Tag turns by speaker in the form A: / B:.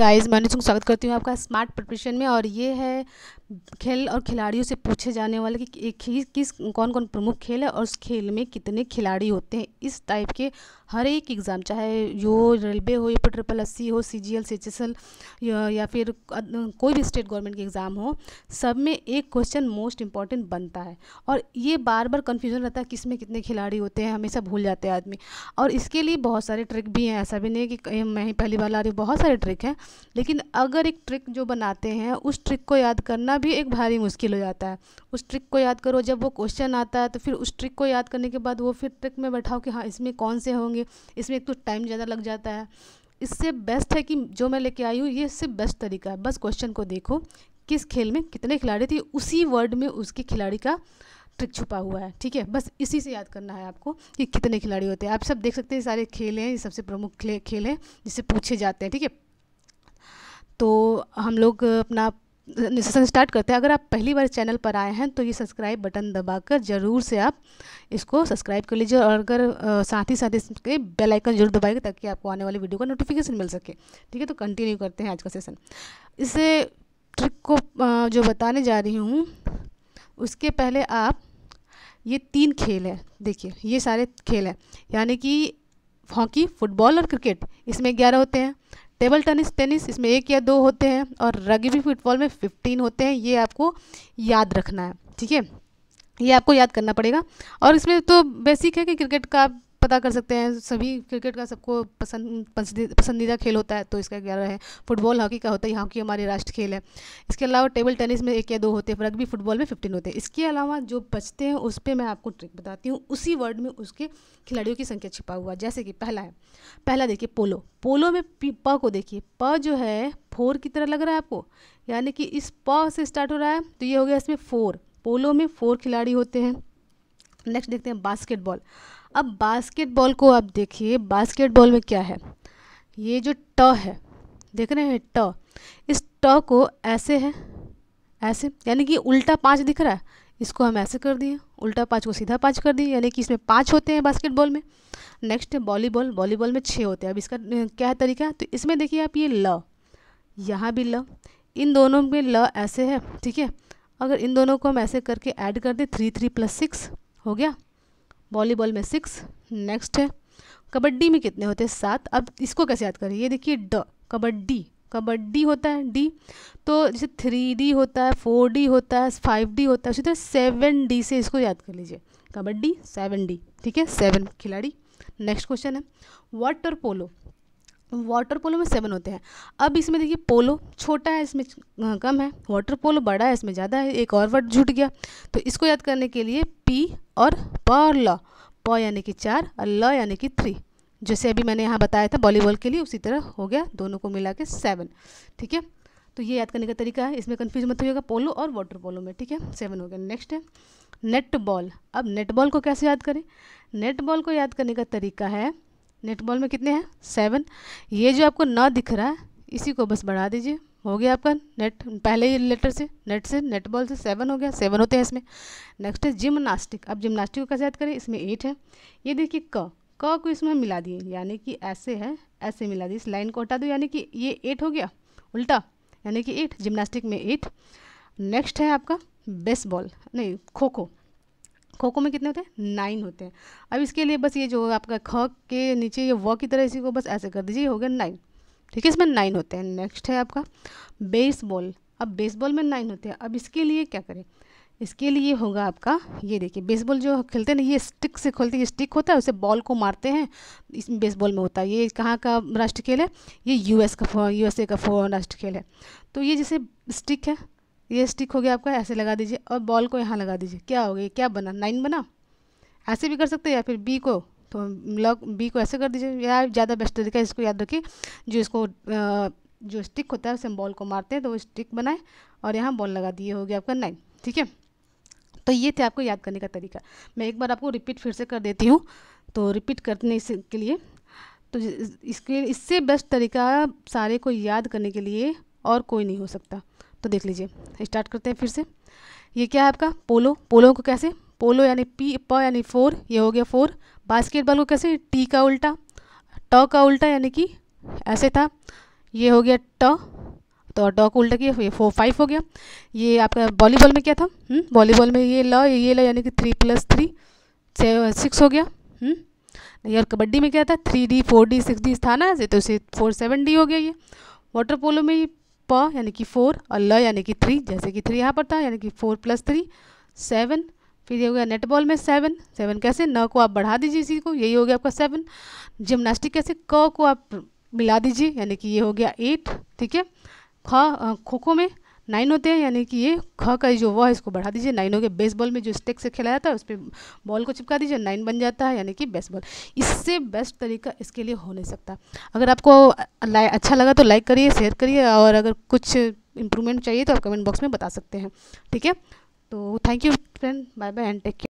A: Guys मैं स्वागत करती हूँ आपका स्मार्ट प्रिपरेशन में और ये है खेल और खिलाड़ियों से पूछे जाने वाले कि किस कौन कौन प्रमुख खेल है और उस खेल में कितने खिलाड़ी होते हैं इस टाइप के हर एक एग्ज़ाम चाहे यो रेलवे हो या फिर ट्रिपल एस हो C G L C H S L या फिर कोई भी स्टेट गवर्नमेंट के एग्ज़ाम हो सब में एक क्वेश्चन मोस्ट इम्पॉर्टेंट बनता है और ये बार बार कन्फ्यूजन रहता है किस में कितने खिलाड़ी होते हैं हमेशा भूल जाते हैं आदमी और इसके लिए बहुत सारे ट्रिक भी हैं ऐसा भी नहीं कि मैं ही पहली बार ला रही हूँ बहुत सारे ट्रिक हैं लेकिन अगर एक ट्रिक जो बनाते हैं उस ट्रिक को याद करना करना भी एक भारी मुश्किल हो जाता है उस ट्रिक को याद करो जब वो क्वेश्चन आता है तो फिर उस ट्रिक को याद करने के बाद वो फिर ट्रिक में बैठाओ कि हाँ इसमें कौन से होंगे इसमें एक तो टाइम ज़्यादा लग जाता है इससे बेस्ट है कि जो मैं लेके आई हूँ ये इससे बेस्ट तरीका है बस क्वेश्चन को देखो किस खेल में कितने खिलाड़ी थे उसी वर्ड में उसके खिलाड़ी का ट्रिक छुपा हुआ है ठीक है बस इसी से याद करना है आपको कि कितने खिलाड़ी होते हैं आप सब देख सकते हैं सारे खेल हैं ये सबसे प्रमुख खेल हैं जिससे पूछे जाते हैं ठीक है तो हम लोग अपना सेशन स्टार्ट करते हैं अगर आप पहली बार चैनल पर आए हैं तो ये सब्सक्राइब बटन दबाकर ज़रूर से आप इसको सब्सक्राइब कर लीजिए और अगर साथ ही साथ इसके बेल आइकन जरूर दबाएंगे ताकि आपको आने वाली वीडियो का नोटिफिकेशन मिल सके ठीक है तो कंटिन्यू करते हैं आज का सेशन इसे ट्रिक को जो बताने जा रही हूँ उसके पहले आप ये तीन खेल है देखिए ये सारे खेल हैं यानी कि हॉकी फुटबॉल और क्रिकेट इसमें ग्यारह होते हैं टेबल टेनिस टेनिस इसमें एक या दो होते हैं और रग्बी फुटबॉल में फिफ्टीन होते हैं ये आपको याद रखना है ठीक है ये आपको याद करना पड़ेगा और इसमें तो बेसिक है कि क्रिकेट का पता कर सकते हैं सभी क्रिकेट का सबको पसंद पसंदीदा खेल होता है तो इसका ग्यारह है फुटबॉल हॉकी का होता है हॉकी हमारे राष्ट्र खेल है इसके अलावा टेबल टेनिस में एक या दो होते हैं रग्बी फुटबॉल में फिफ्टीन होते हैं इसके अलावा जो बचते हैं उस पर मैं आपको ट्रिक बताती हूँ उसी वर्ड में उसके खिलाड़ियों की संख्या छिपा हुआ जैसे कि पहला है पहला देखिए पोलो पोलो में प को देखिए प जो है फोर की तरह लग रहा है आपको यानी कि इस प से स्टार्ट हो रहा है तो ये हो गया इसमें फोर पोलो में फोर खिलाड़ी होते हैं नेक्स्ट देखते हैं बास्केटबॉल अब बास्केटबॉल को आप देखिए बास्केटबॉल में क्या है ये जो ट है देख रहे हैं ट इस ट को ऐसे है ऐसे यानी कि उल्टा पाँच दिख रहा है इसको हम ऐसे कर दिए उल्टा पाँच को सीधा पाँच कर दिए यानी कि इसमें पाँच होते हैं बास्केटबॉल में नेक्स्ट है वॉलीबॉल वॉलीबॉल में छः होते हैं अब इसका क्या है तरीका तो इसमें देखिए आप ये ल यहाँ भी ल इन दोनों में ल ऐसे है ठीक है अगर इन दोनों को हम ऐसे करके ऐड कर दें थ्री थ्री प्लस सिक्स हो गया वॉलीबॉल में सिक्स नेक्स्ट है कबड्डी में कितने होते हैं सात अब इसको कैसे याद करें ये देखिए ड कबड्डी कबड्डी होता है डी तो जैसे थ्री डी होता है फोर डी होता है फाइव डी होता है उसी तरह सेवन डी से इसको याद कर लीजिए कबड्डी सेवन डी ठीक है सेवन खिलाड़ी नेक्स्ट क्वेश्चन है वाटर पोलो वाटर पोलो में सेवन होते हैं अब इसमें देखिए पोलो छोटा है इसमें कम है वाटर पोलो बड़ा है इसमें ज़्यादा है एक और वर्ड जुट गया तो इसको याद करने के लिए पी और प और ल प यानी कि चार और ल यानी कि थ्री जैसे अभी मैंने यहाँ बताया था वॉलीबॉल के लिए उसी तरह हो गया दोनों को मिला के सेवन ठीक है तो ये याद करने का तरीका है इसमें कन्फ्यूज मत होगा पोलो और वाटर पोलो में ठीक है सेवन हो गया नेक्स्ट है नेट बॉल अब नेट बॉल को कैसे याद करें नेट बॉल को याद करने का तरीका है नेट बॉल में कितने हैं सेवन ये जो आपको न दिख रहा है इसी को बस बढ़ा दीजिए हो गया आपका नेट पहले ही लेटर से नेट से नेट बॉल से सेवन हो गया सेवन होते हैं इसमें नेक्स्ट है जिमनास्टिक अब जिमनास्टिक को कैसे याद करें इसमें एट है ये देखिए क क को इसमें मिला दिए यानी कि ऐसे है ऐसे मिला दिए इस लाइन को हटा दो यानी कि ये एट हो गया उल्टा यानी कि एट जिमनास्टिक में एट नेक्स्ट है आपका बेसबॉल नहीं खो खो खो खो में कितने होते हैं नाइन होते हैं अब इसके लिए बस ये जो आपका ख के नीचे ये व की तरह इसी को बस ऐसे कर दीजिए हो गया नाइन ठीक है इसमें नाइन होते हैं नेक्स्ट है आपका बेसबॉल अब बेसबॉल में नाइन होते हैं अब इसके लिए क्या करें इसके लिए होगा आपका ये देखिए बेसबॉल जो खेलते हैं ना ये स्टिक से खोलते हैं स्टिक होता है उसे बॉल को मारते हैं इसमें बेसबॉल में होता है ये कहाँ का राष्ट्र खेल है ये यूएस का यूएसए का राष्ट्र खेल है तो ये जैसे स्टिक है ये स्टिक हो गया आपका ऐसे लगा दीजिए और बॉल को यहाँ लगा दीजिए क्या हो गया क्या बना नाइन बना ऐसे भी कर सकते हैं या फिर बी को तो लॉग बी को ऐसे कर दीजिए या ज़्यादा बेस्ट तरीका इसको याद रखिए जो इसको जो स्टिक होता है उसे हम बॉल को मारते हैं तो वो स्टिक बनाए और यहाँ बॉल लगा दिए हो गया आपका नाइन ठीक है तो ये थे आपको याद करने का तरीका मैं एक बार आपको रिपीट फिर से कर देती हूँ तो रिपीट करने के लिए तो इसके इससे बेस्ट तरीका सारे को याद करने के लिए और कोई नहीं हो सकता तो देख लीजिए स्टार्ट करते हैं फिर से ये क्या है आपका पोलो पोलो को कैसे पोलो यानी पी प यानी फोर ये हो गया फोर बास्केटबॉल को कैसे टी का उल्टा ट का उल्टा यानी कि ऐसे था ये हो गया ट तो डॉ को उल्टा किया ये फोर फाइव हो गया ये आपका वॉलीबॉल में क्या था हम्म, वॉलीबॉल में ये ल ये ल यानी कि थ्री प्लस थ्री सिक्स हो गया नहीं हम्म, और कबड्डी में क्या था three D four D six D था ना ऐसे तो उसे फोर सेवन डी हो गया ये वाटर पोलो में ये प यानी कि फोर और ल यानी कि थ्री जैसे कि थ्री यहाँ पर था यानी कि फोर प्लस थ्री सेवन फिर ये हो गया नेटबॉल में सेवन सेवन कैसे न को आप बढ़ा दीजिए इसी को यही हो गया आपका सेवन जिमनास्टिक कैसे क को आप मिला दीजिए यानी कि ये हो गया एट ठीक है ख खो खो में नाइन होते हैं यानी कि ये ख का जो वह है इसको बढ़ा दीजिए नाइन हो गया बेसबॉल में जो स्टेक से खेला जाता है उस पर बॉल को चिपका दीजिए नाइन बन जाता है यानी कि बेसबॉल इससे बेस्ट तरीका इसके लिए हो नहीं सकता अगर आपको अच्छा लगा तो लाइक करिए शेयर करिए और अगर कुछ इम्प्रूवमेंट चाहिए तो आप कमेंट बॉक्स में बता सकते हैं ठीक है So thank you friend. Bye bye and take care.